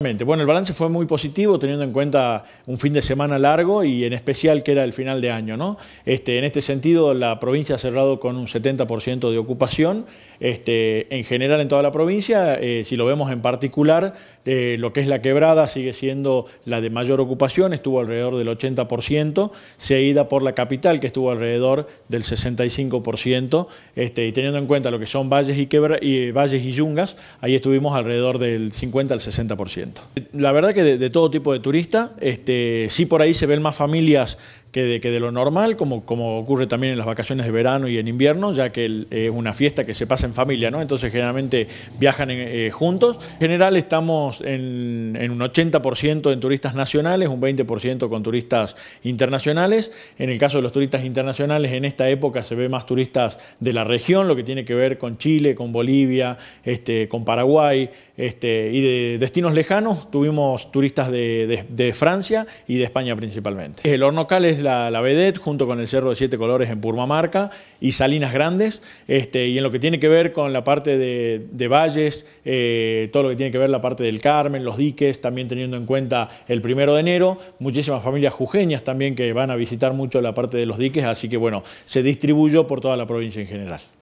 Bueno, el balance fue muy positivo teniendo en cuenta un fin de semana largo y en especial que era el final de año. ¿no? Este, en este sentido, la provincia ha cerrado con un 70% de ocupación, este, en general en toda la provincia. Eh, si lo vemos en particular, eh, lo que es la quebrada sigue siendo la de mayor ocupación, estuvo alrededor del 80%, seguida por la capital que estuvo alrededor del 65%, este, y teniendo en cuenta lo que son valles y, eh, valles y yungas, ahí estuvimos alrededor del 50 al 60%. La verdad que de, todo tipo de turista, este, sí por ahí se ven más familias que de, que de lo normal, como, como ocurre también en las vacaciones de verano y en invierno, ya que es una fiesta que se pasa en familia, ¿no? entonces generalmente viajan eh, eh, juntos. En general estamos en, un 80% en turistas nacionales, un 20% con turistas internacionales. En el caso de los turistas internacionales, en esta época se ve más turistas de la región, lo que tiene que ver con Chile, con Bolivia, este, con Paraguay este, y de destinos lejanos tuvimos turistas de, Francia y de España principalmente. El Hornocal es la, la vedette junto con el Cerro de Siete Colores en Purmamarca y Salinas Grandes. Este, y en lo que tiene que ver con la parte de, valles, eh, todo lo que tiene que ver la parte del Carmen, los diques, también teniendo en cuenta el primero de enero, muchísimas familias jujeñas también que van a visitar mucho la parte de los diques, así que bueno, se distribuyó por toda la provincia en general.